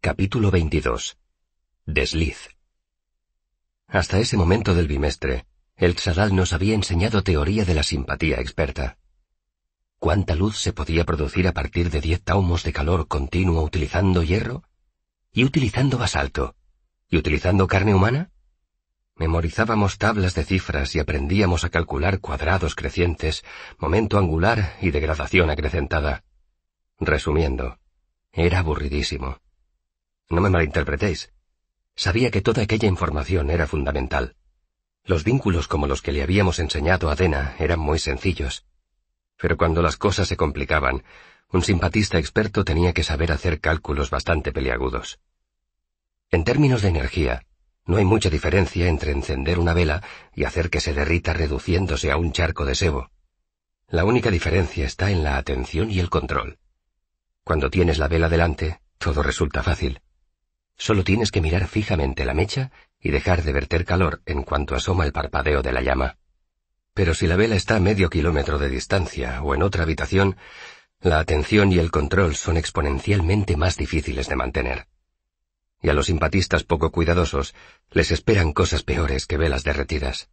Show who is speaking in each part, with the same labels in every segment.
Speaker 1: Capítulo 22. Desliz. Hasta ese momento del bimestre, el Xadal nos había enseñado teoría de la simpatía experta. ¿Cuánta luz se podía producir a partir de diez taumos de calor continuo utilizando hierro? ¿Y utilizando basalto? ¿Y utilizando carne humana? Memorizábamos tablas de cifras y aprendíamos a calcular cuadrados crecientes, momento angular y degradación acrecentada. Resumiendo, era aburridísimo. No me malinterpretéis. Sabía que toda aquella información era fundamental. Los vínculos como los que le habíamos enseñado a Dena eran muy sencillos. Pero cuando las cosas se complicaban, un simpatista experto tenía que saber hacer cálculos bastante peleagudos. En términos de energía, no hay mucha diferencia entre encender una vela y hacer que se derrita reduciéndose a un charco de sebo. La única diferencia está en la atención y el control. Cuando tienes la vela delante, todo resulta fácil. Solo tienes que mirar fijamente la mecha y dejar de verter calor en cuanto asoma el parpadeo de la llama. Pero si la vela está a medio kilómetro de distancia o en otra habitación, la atención y el control son exponencialmente más difíciles de mantener. Y a los simpatistas poco cuidadosos les esperan cosas peores que velas derretidas.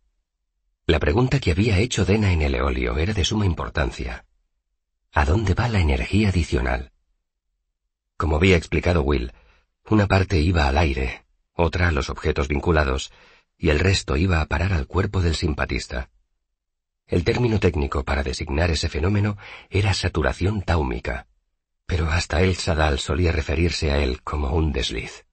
Speaker 1: La pregunta que había hecho Dena en el eolio era de suma importancia. ¿A dónde va la energía adicional? Como había explicado Will, una parte iba al aire, otra a los objetos vinculados, y el resto iba a parar al cuerpo del simpatista. El término técnico para designar ese fenómeno era saturación táumica, pero hasta El Sadal solía referirse a él como un desliz.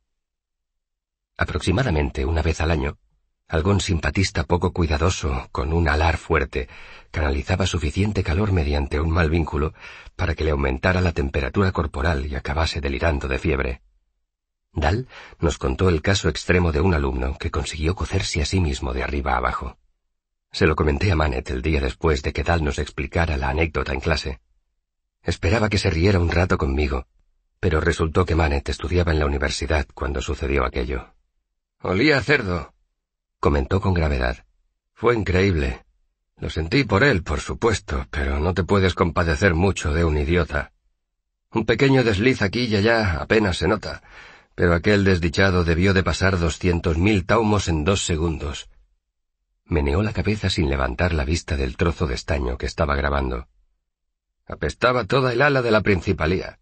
Speaker 1: Aproximadamente una vez al año, algún simpatista poco cuidadoso, con un alar fuerte, canalizaba suficiente calor mediante un mal vínculo para que le aumentara la temperatura corporal y acabase delirando de fiebre. Dal nos contó el caso extremo de un alumno que consiguió cocerse a sí mismo de arriba abajo. Se lo comenté a Manet el día después de que Dal nos explicara la anécdota en clase. Esperaba que se riera un rato conmigo, pero resultó que Manet estudiaba en la universidad cuando sucedió aquello. Olía a cerdo, comentó con gravedad. Fue increíble. Lo sentí por él, por supuesto, pero no te puedes compadecer mucho de un idiota. Un pequeño desliz aquí y allá apenas se nota, pero aquel desdichado debió de pasar doscientos mil taumos en dos segundos. Meneó la cabeza sin levantar la vista del trozo de estaño que estaba grabando. Apestaba toda el ala de la principalía.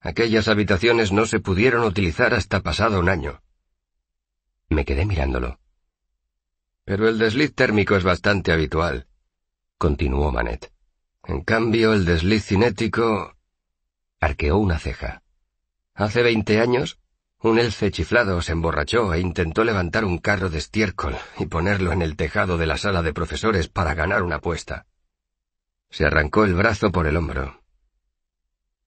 Speaker 1: Aquellas habitaciones no se pudieron utilizar hasta pasado un año. Me quedé mirándolo. Pero el desliz térmico es bastante habitual, continuó Manet. En cambio, el desliz cinético... arqueó una ceja. Hace veinte años un elfe chiflado se emborrachó e intentó levantar un carro de estiércol y ponerlo en el tejado de la sala de profesores para ganar una apuesta. Se arrancó el brazo por el hombro.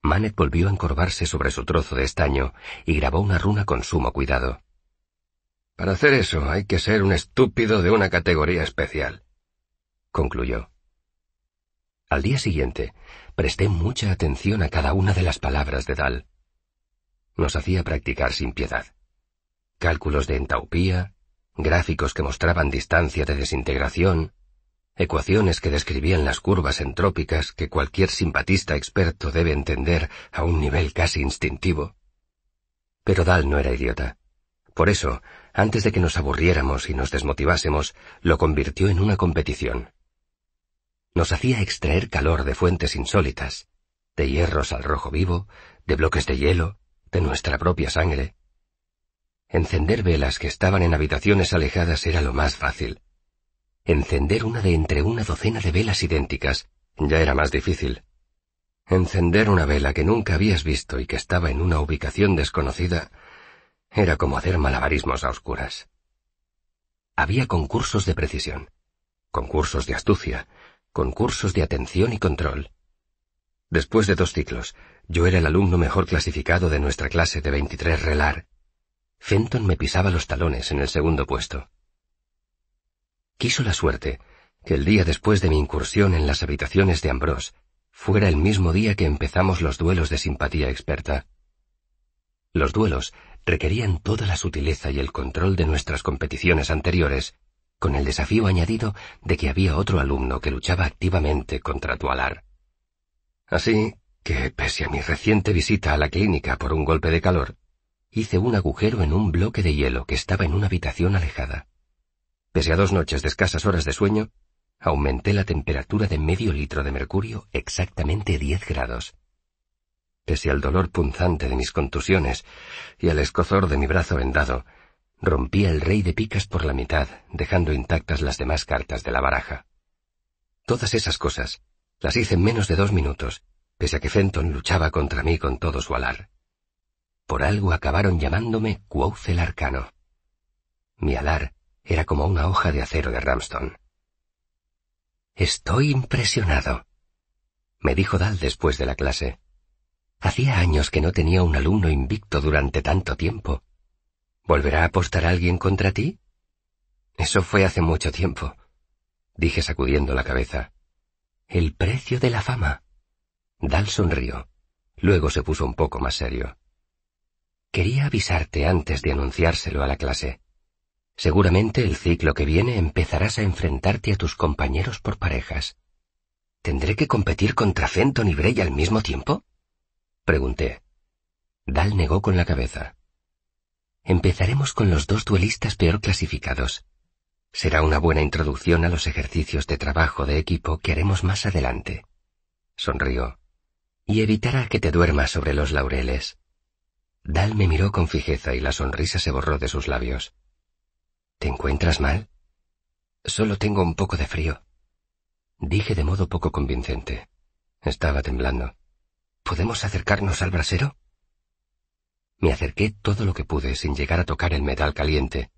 Speaker 1: Manet volvió a encorvarse sobre su trozo de estaño y grabó una runa con sumo cuidado. Para hacer eso hay que ser un estúpido de una categoría especial, concluyó. Al día siguiente, presté mucha atención a cada una de las palabras de Dal nos hacía practicar sin piedad. Cálculos de entaupía, gráficos que mostraban distancia de desintegración, ecuaciones que describían las curvas entrópicas que cualquier simpatista experto debe entender a un nivel casi instintivo. Pero Dal no era idiota. Por eso, antes de que nos aburriéramos y nos desmotivásemos, lo convirtió en una competición. Nos hacía extraer calor de fuentes insólitas, de hierros al rojo vivo, de bloques de hielo, de nuestra propia sangre. Encender velas que estaban en habitaciones alejadas era lo más fácil. Encender una de entre una docena de velas idénticas ya era más difícil. Encender una vela que nunca habías visto y que estaba en una ubicación desconocida era como hacer malabarismos a oscuras. Había concursos de precisión, concursos de astucia, concursos de atención y control, Después de dos ciclos, yo era el alumno mejor clasificado de nuestra clase de 23 relar. Fenton me pisaba los talones en el segundo puesto. Quiso la suerte que el día después de mi incursión en las habitaciones de Ambrose fuera el mismo día que empezamos los duelos de simpatía experta. Los duelos requerían toda la sutileza y el control de nuestras competiciones anteriores, con el desafío añadido de que había otro alumno que luchaba activamente contra Tualar. Así que, pese a mi reciente visita a la clínica por un golpe de calor, hice un agujero en un bloque de hielo que estaba en una habitación alejada. Pese a dos noches de escasas horas de sueño, aumenté la temperatura de medio litro de mercurio exactamente diez grados. Pese al dolor punzante de mis contusiones y al escozor de mi brazo vendado, rompí el rey de picas por la mitad, dejando intactas las demás cartas de la baraja. Todas esas cosas, las hice en menos de dos minutos, pese a que Fenton luchaba contra mí con todo su alar. Por algo acabaron llamándome Quoth el Arcano. Mi alar era como una hoja de acero de Ramston. Estoy impresionado, me dijo Dal después de la clase. Hacía años que no tenía un alumno invicto durante tanto tiempo. ¿Volverá a apostar a alguien contra ti? Eso fue hace mucho tiempo, dije sacudiendo la cabeza. El precio de la fama. Dal sonrió. Luego se puso un poco más serio. Quería avisarte antes de anunciárselo a la clase. Seguramente el ciclo que viene empezarás a enfrentarte a tus compañeros por parejas. ¿Tendré que competir contra Fenton y Bray al mismo tiempo? Pregunté. Dal negó con la cabeza. Empezaremos con los dos duelistas peor clasificados será una buena introducción a los ejercicios de trabajo de equipo que haremos más adelante. Sonrió. Y evitará que te duermas sobre los laureles. Dal me miró con fijeza y la sonrisa se borró de sus labios. ¿Te encuentras mal? Solo tengo un poco de frío. Dije de modo poco convincente. Estaba temblando. ¿Podemos acercarnos al brasero? Me acerqué todo lo que pude sin llegar a tocar el metal caliente,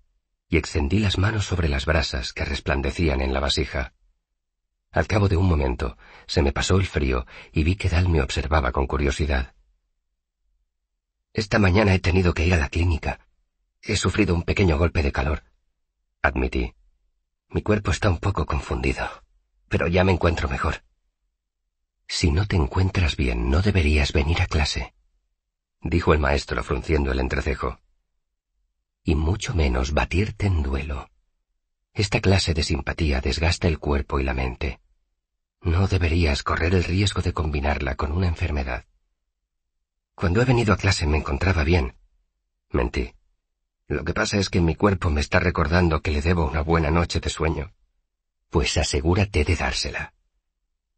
Speaker 1: y extendí las manos sobre las brasas que resplandecían en la vasija. Al cabo de un momento se me pasó el frío y vi que Dal me observaba con curiosidad. Esta mañana he tenido que ir a la clínica. He sufrido un pequeño golpe de calor, admití. Mi cuerpo está un poco confundido, pero ya me encuentro mejor. Si no te encuentras bien, no deberías venir a clase, dijo el maestro frunciendo el entrecejo y mucho menos batirte en duelo. Esta clase de simpatía desgasta el cuerpo y la mente. No deberías correr el riesgo de combinarla con una enfermedad. Cuando he venido a clase me encontraba bien. Mentí. Lo que pasa es que mi cuerpo me está recordando que le debo una buena noche de sueño. Pues asegúrate de dársela.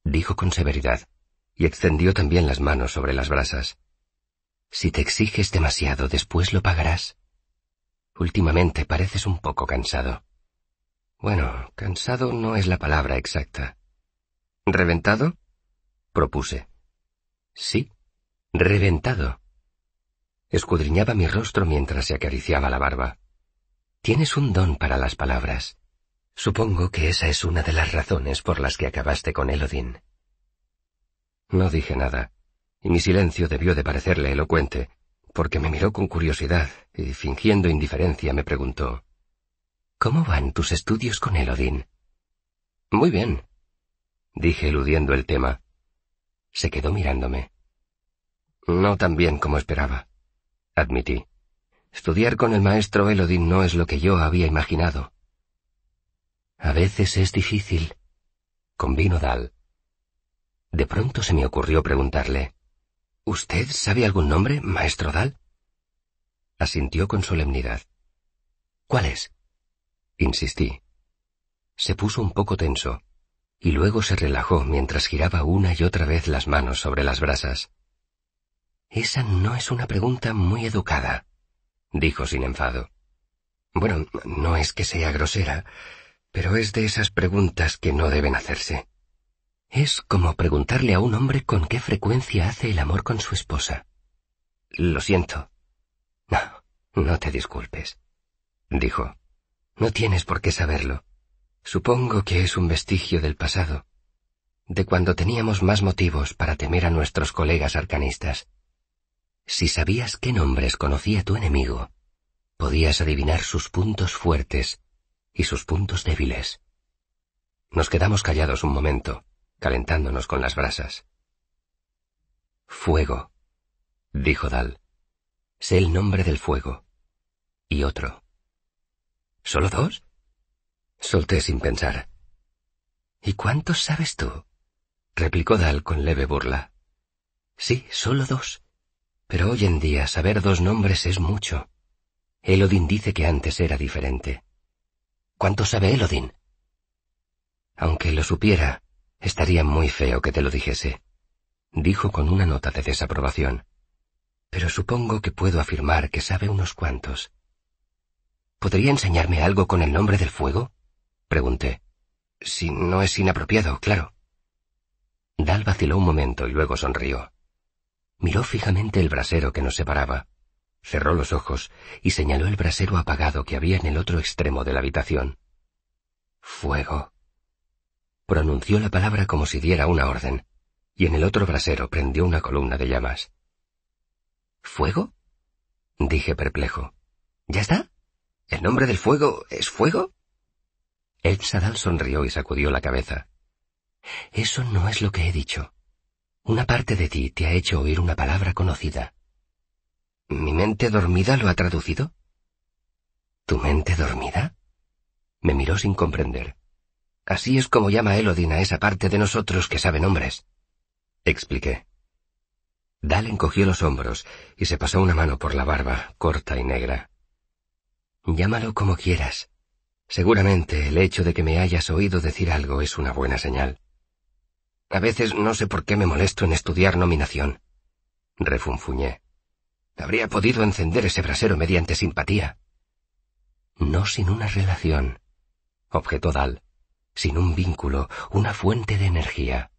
Speaker 1: Dijo con severidad, y extendió también las manos sobre las brasas. Si te exiges demasiado, después lo pagarás. Últimamente pareces un poco cansado. Bueno, cansado no es la palabra exacta. ¿Reventado? propuse. Sí, reventado. Escudriñaba mi rostro mientras se acariciaba la barba. Tienes un don para las palabras. Supongo que esa es una de las razones por las que acabaste con Elodin. No dije nada, y mi silencio debió de parecerle elocuente, porque me miró con curiosidad y fingiendo indiferencia me preguntó ¿Cómo van tus estudios con Elodin? Muy bien, dije eludiendo el tema. Se quedó mirándome. No tan bien como esperaba, admití. Estudiar con el maestro Elodin no es lo que yo había imaginado. A veces es difícil, convino Dal. De pronto se me ocurrió preguntarle. ¿Usted sabe algún nombre, maestro Dal? Asintió con solemnidad. ¿Cuál es? Insistí. Se puso un poco tenso, y luego se relajó mientras giraba una y otra vez las manos sobre las brasas. Esa no es una pregunta muy educada, dijo sin enfado. Bueno, no es que sea grosera, pero es de esas preguntas que no deben hacerse. Es como preguntarle a un hombre con qué frecuencia hace el amor con su esposa. Lo siento. No, no te disculpes, dijo. No tienes por qué saberlo. Supongo que es un vestigio del pasado, de cuando teníamos más motivos para temer a nuestros colegas arcanistas. Si sabías qué nombres conocía tu enemigo, podías adivinar sus puntos fuertes y sus puntos débiles. Nos quedamos callados un momento calentándonos con las brasas. Fuego, dijo Dal. Sé el nombre del fuego. Y otro. ¿Solo dos? Solté sin pensar. ¿Y cuántos sabes tú? replicó Dal con leve burla. Sí, solo dos. Pero hoy en día saber dos nombres es mucho. Elodin dice que antes era diferente. ¿Cuánto sabe Elodin? Aunque lo supiera, Estaría muy feo que te lo dijese, dijo con una nota de desaprobación. Pero supongo que puedo afirmar que sabe unos cuantos. ¿Podría enseñarme algo con el nombre del fuego? pregunté. Si no es inapropiado, claro. Dal vaciló un momento y luego sonrió. Miró fijamente el brasero que nos separaba, cerró los ojos y señaló el brasero apagado que había en el otro extremo de la habitación. Fuego, pronunció la palabra como si diera una orden, y en el otro brasero prendió una columna de llamas. ¿Fuego? dije perplejo. ¿Ya está? ¿El nombre del fuego es fuego? El Sadal sonrió y sacudió la cabeza. Eso no es lo que he dicho. Una parte de ti te ha hecho oír una palabra conocida. ¿Mi mente dormida lo ha traducido? ¿Tu mente dormida? Me miró sin comprender. Así es como llama Elodin a esa parte de nosotros que sabe nombres. Expliqué. Dal encogió los hombros y se pasó una mano por la barba, corta y negra. Llámalo como quieras. Seguramente el hecho de que me hayas oído decir algo es una buena señal. A veces no sé por qué me molesto en estudiar nominación. Refunfuñé. Habría podido encender ese brasero mediante simpatía. No sin una relación, objetó Dal sin un vínculo, una fuente de energía.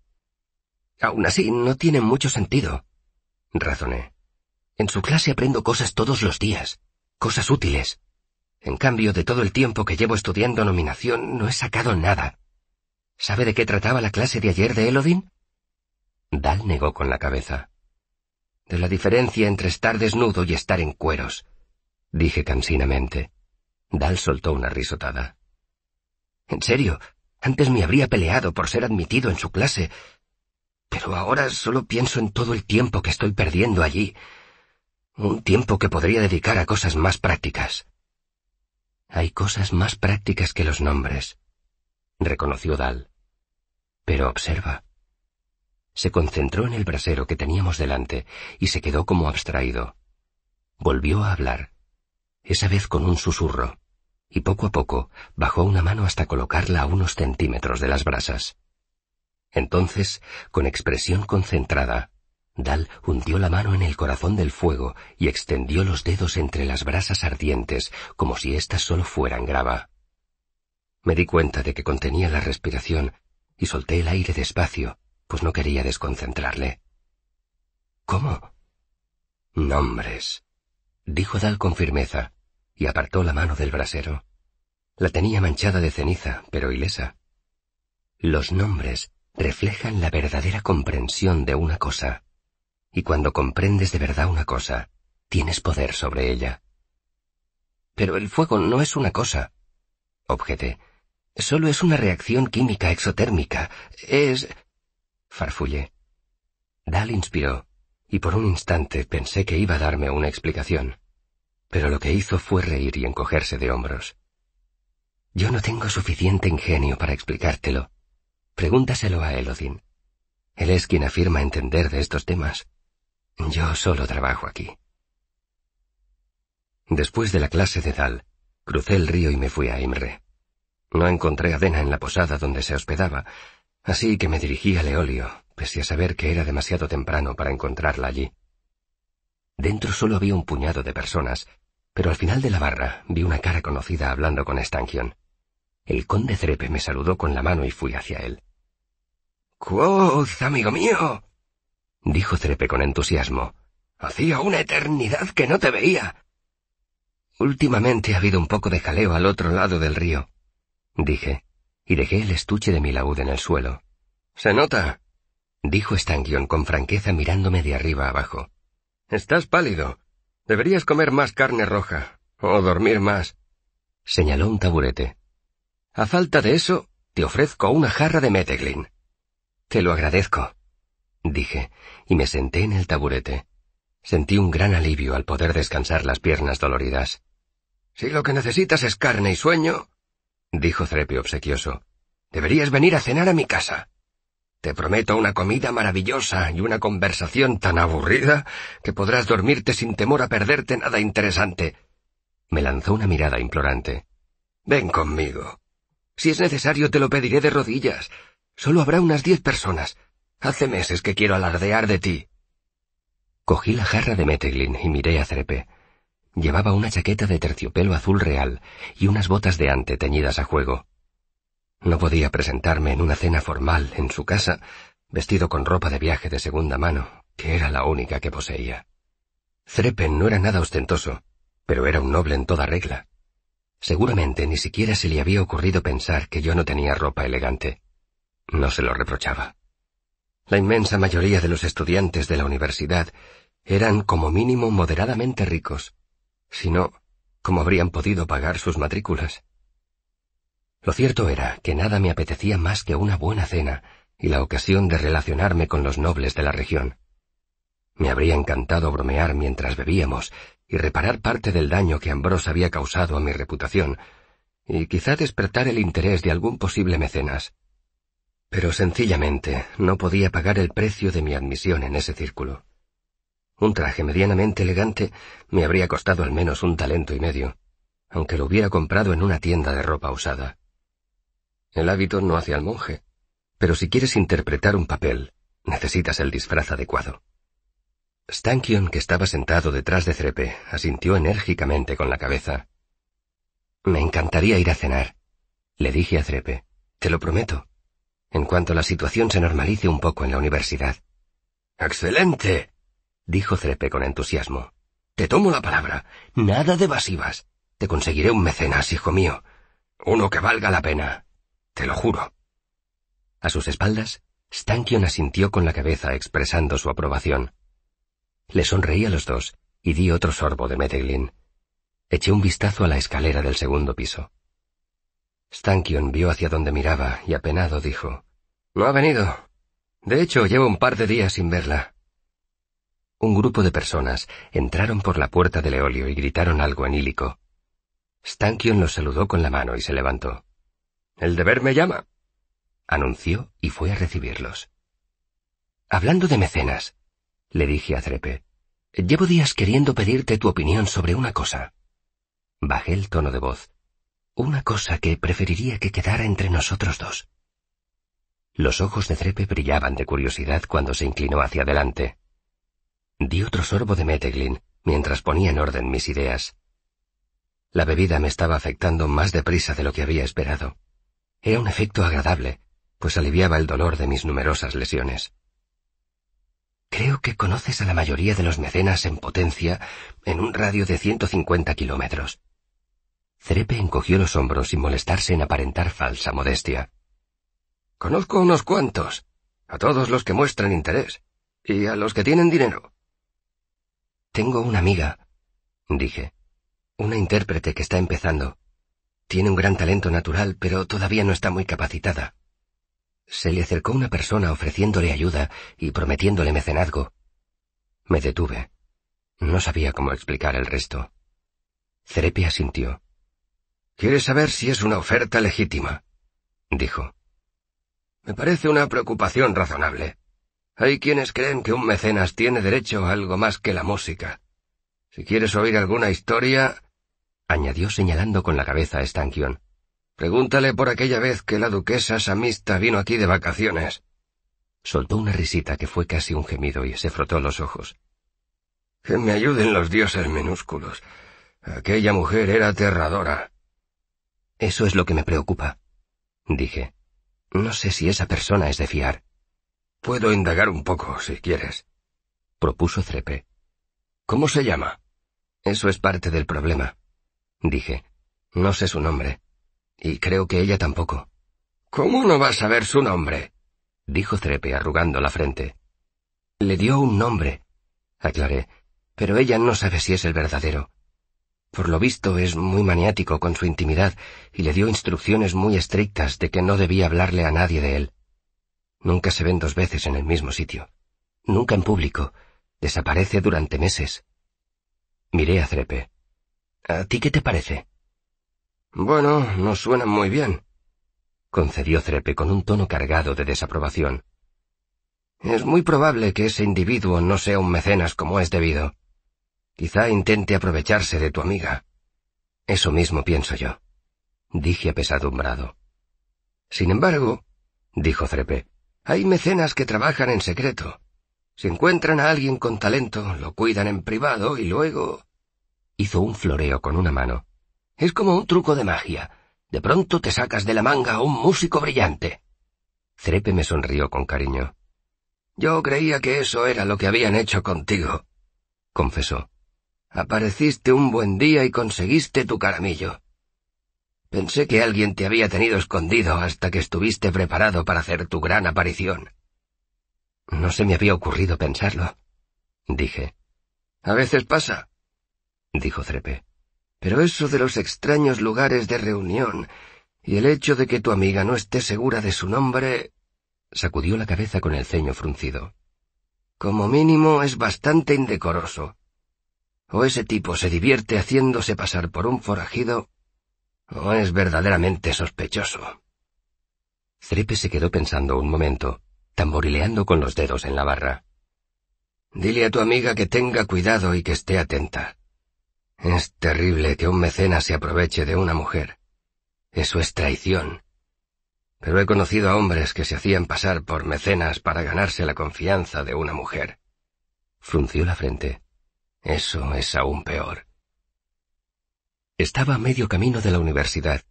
Speaker 1: Aún así, no tiene mucho sentido, razoné. En su clase aprendo cosas todos los días, cosas útiles. En cambio, de todo el tiempo que llevo estudiando nominación, no he sacado nada. ¿Sabe de qué trataba la clase de ayer de Elodin? Dal negó con la cabeza. De la diferencia entre estar desnudo y estar en cueros, dije cansinamente. Dal soltó una risotada. En serio, antes me habría peleado por ser admitido en su clase, pero ahora solo pienso en todo el tiempo que estoy perdiendo allí, un tiempo que podría dedicar a cosas más prácticas. Hay cosas más prácticas que los nombres, reconoció Dal. Pero observa. Se concentró en el brasero que teníamos delante y se quedó como abstraído. Volvió a hablar, esa vez con un susurro y poco a poco bajó una mano hasta colocarla a unos centímetros de las brasas. Entonces, con expresión concentrada, Dal hundió la mano en el corazón del fuego y extendió los dedos entre las brasas ardientes como si éstas solo fueran grava. Me di cuenta de que contenía la respiración y solté el aire despacio, pues no quería desconcentrarle. ¿Cómo? Nombres, dijo Dal con firmeza y apartó la mano del brasero. La tenía manchada de ceniza, pero ilesa. Los nombres reflejan la verdadera comprensión de una cosa, y cuando comprendes de verdad una cosa, tienes poder sobre ella. Pero el fuego no es una cosa, objeté. Solo es una reacción química exotérmica. Es... farfullé. Dal inspiró, y por un instante pensé que iba a darme una explicación pero lo que hizo fue reír y encogerse de hombros. Yo no tengo suficiente ingenio para explicártelo. Pregúntaselo a Elodin. Él es quien afirma entender de estos temas. Yo solo trabajo aquí. Después de la clase de Dal, crucé el río y me fui a Imre. No encontré a Dena en la posada donde se hospedaba, así que me dirigí a Leolio, pese a saber que era demasiado temprano para encontrarla allí. Dentro solo había un puñado de personas, pero al final de la barra vi una cara conocida hablando con Estangion. El conde Trepe me saludó con la mano y fui hacia él. —¡Quoz, amigo mío! dijo Trepe con entusiasmo. Hacía una eternidad que no te veía. Últimamente ha habido un poco de jaleo al otro lado del río, dije, y dejé el estuche de mi laúd en el suelo. Se nota, dijo Stangion con franqueza mirándome de arriba abajo. Estás pálido. Deberías comer más carne roja. o dormir más. señaló un taburete. A falta de eso, te ofrezco una jarra de Meteglin. Te lo agradezco, dije, y me senté en el taburete. Sentí un gran alivio al poder descansar las piernas doloridas. Si lo que necesitas es carne y sueño, dijo Trepe obsequioso, deberías venir a cenar a mi casa. Te prometo una comida maravillosa y una conversación tan aburrida que podrás dormirte sin temor a perderte nada interesante. Me lanzó una mirada implorante. Ven conmigo. Si es necesario te lo pediré de rodillas. Solo habrá unas diez personas. Hace meses que quiero alardear de ti. Cogí la jarra de Meteglin y miré a Cerepe. Llevaba una chaqueta de terciopelo azul real y unas botas de ante teñidas a juego. No podía presentarme en una cena formal en su casa, vestido con ropa de viaje de segunda mano, que era la única que poseía. Zrepen no era nada ostentoso, pero era un noble en toda regla. Seguramente ni siquiera se le había ocurrido pensar que yo no tenía ropa elegante. No se lo reprochaba. La inmensa mayoría de los estudiantes de la universidad eran como mínimo moderadamente ricos, si no, ¿cómo habrían podido pagar sus matrículas? Lo cierto era que nada me apetecía más que una buena cena y la ocasión de relacionarme con los nobles de la región. Me habría encantado bromear mientras bebíamos y reparar parte del daño que Ambrose había causado a mi reputación, y quizá despertar el interés de algún posible mecenas. Pero sencillamente no podía pagar el precio de mi admisión en ese círculo. Un traje medianamente elegante me habría costado al menos un talento y medio, aunque lo hubiera comprado en una tienda de ropa usada. El hábito no hace al monje. Pero si quieres interpretar un papel, necesitas el disfraz adecuado. Stankion, que estaba sentado detrás de Trepe, asintió enérgicamente con la cabeza. Me encantaría ir a cenar, le dije a Trepe—. Te lo prometo. En cuanto la situación se normalice un poco en la universidad. ¡Excelente! dijo Trepe con entusiasmo. Te tomo la palabra. Nada de evasivas. Te conseguiré un mecenas, hijo mío. Uno que valga la pena. Te lo juro. A sus espaldas, Stankion asintió con la cabeza expresando su aprobación. Le sonreí a los dos y di otro sorbo de Medellín. Eché un vistazo a la escalera del segundo piso. Stankion vio hacia donde miraba y apenado dijo, —Lo ha venido. De hecho, llevo un par de días sin verla. Un grupo de personas entraron por la puerta del Eolio y gritaron algo en hílico. Stankion los saludó con la mano y se levantó. El deber me llama. Anunció y fue a recibirlos. Hablando de mecenas, le dije a Trepe, llevo días queriendo pedirte tu opinión sobre una cosa. Bajé el tono de voz. Una cosa que preferiría que quedara entre nosotros dos. Los ojos de Trepe brillaban de curiosidad cuando se inclinó hacia adelante. Di otro sorbo de Meteglin mientras ponía en orden mis ideas. La bebida me estaba afectando más deprisa de lo que había esperado. Era un efecto agradable, pues aliviaba el dolor de mis numerosas lesiones. Creo que conoces a la mayoría de los mecenas en potencia en un radio de 150 kilómetros. Cerepe encogió los hombros sin molestarse en aparentar falsa modestia. Conozco unos cuantos, a todos los que muestran interés, y a los que tienen dinero. Tengo una amiga, dije, una intérprete que está empezando. Tiene un gran talento natural, pero todavía no está muy capacitada. Se le acercó una persona ofreciéndole ayuda y prometiéndole mecenazgo. Me detuve. No sabía cómo explicar el resto. Cerepia sintió. Quiere saber si es una oferta legítima, dijo. Me parece una preocupación razonable. Hay quienes creen que un mecenas tiene derecho a algo más que la música. Si quieres oír alguna historia, añadió señalando con la cabeza a Stankion. Pregúntale por aquella vez que la duquesa Samista vino aquí de vacaciones. Soltó una risita que fue casi un gemido y se frotó los ojos. Que me ayuden los dioses minúsculos. Aquella mujer era aterradora. Eso es lo que me preocupa, dije. No sé si esa persona es de fiar. Puedo indagar un poco, si quieres, propuso Trepe. ¿Cómo se llama? Eso es parte del problema dije. No sé su nombre. Y creo que ella tampoco. ¿Cómo no vas a ver su nombre? dijo Trepe arrugando la frente. Le dio un nombre, aclaré, pero ella no sabe si es el verdadero. Por lo visto es muy maniático con su intimidad y le dio instrucciones muy estrictas de que no debía hablarle a nadie de él. Nunca se ven dos veces en el mismo sitio. Nunca en público. Desaparece durante meses. Miré a Trepe. ¿A ti qué te parece? Bueno, no suenan muy bien, concedió Crepe con un tono cargado de desaprobación. Es muy probable que ese individuo no sea un mecenas como es debido. Quizá intente aprovecharse de tu amiga. Eso mismo pienso yo, dije apesadumbrado. Sin embargo, dijo Crepe, hay mecenas que trabajan en secreto. Si encuentran a alguien con talento, lo cuidan en privado y luego... Hizo un floreo con una mano. Es como un truco de magia. De pronto te sacas de la manga a un músico brillante. Crepe me sonrió con cariño. Yo creía que eso era lo que habían hecho contigo, confesó. Apareciste un buen día y conseguiste tu caramillo. Pensé que alguien te había tenido escondido hasta que estuviste preparado para hacer tu gran aparición. No se me había ocurrido pensarlo, dije. A veces pasa, dijo Trepe. Pero eso de los extraños lugares de reunión y el hecho de que tu amiga no esté segura de su nombre. sacudió la cabeza con el ceño fruncido. Como mínimo es bastante indecoroso. O ese tipo se divierte haciéndose pasar por un forajido, o es verdaderamente sospechoso. Trepe se quedó pensando un momento, tamborileando con los dedos en la barra. Dile a tu amiga que tenga cuidado y que esté atenta. Es terrible que un mecenas se aproveche de una mujer. Eso es traición. Pero he conocido a hombres que se hacían pasar por mecenas para ganarse la confianza de una mujer. Frunció la frente. Eso es aún peor. Estaba a medio camino de la universidad,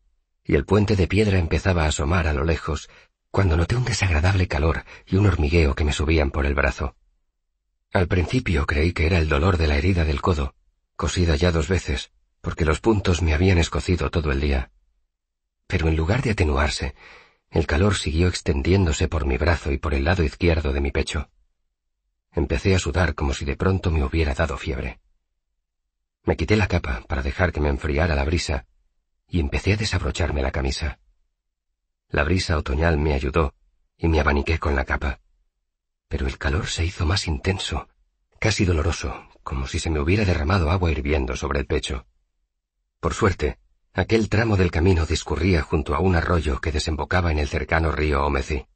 Speaker 1: y el puente de piedra empezaba a asomar a lo lejos, cuando noté un desagradable calor y un hormigueo que me subían por el brazo. Al principio creí que era el dolor de la herida del codo, cosida ya dos veces, porque los puntos me habían escocido todo el día. Pero en lugar de atenuarse, el calor siguió extendiéndose por mi brazo y por el lado izquierdo de mi pecho. Empecé a sudar como si de pronto me hubiera dado fiebre. Me quité la capa para dejar que me enfriara la brisa y empecé a desabrocharme la camisa. La brisa otoñal me ayudó y me abaniqué con la capa. Pero el calor se hizo más intenso, casi doloroso, como si se me hubiera derramado agua hirviendo sobre el pecho. Por suerte, aquel tramo del camino discurría junto a un arroyo que desembocaba en el cercano río Omeci.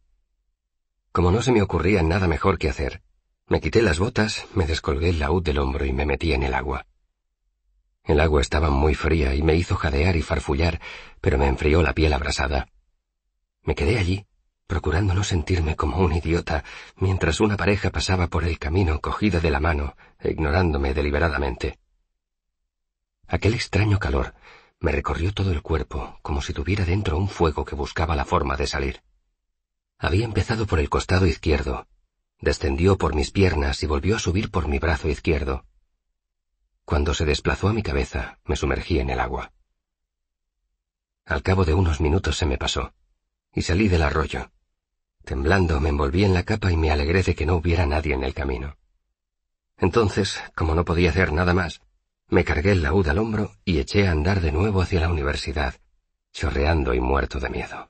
Speaker 1: Como no se me ocurría nada mejor que hacer, me quité las botas, me descolgué el laúd del hombro y me metí en el agua. El agua estaba muy fría y me hizo jadear y farfullar, pero me enfrió la piel abrasada. Me quedé allí, procurando no sentirme como un idiota mientras una pareja pasaba por el camino cogida de la mano, e ignorándome deliberadamente. Aquel extraño calor me recorrió todo el cuerpo como si tuviera dentro un fuego que buscaba la forma de salir. Había empezado por el costado izquierdo, descendió por mis piernas y volvió a subir por mi brazo izquierdo. Cuando se desplazó a mi cabeza, me sumergí en el agua. Al cabo de unos minutos se me pasó, y salí del arroyo Temblando me envolví en la capa y me alegré de que no hubiera nadie en el camino. Entonces, como no podía hacer nada más, me cargué el laúd al hombro y eché a andar de nuevo hacia la universidad, chorreando y muerto de miedo.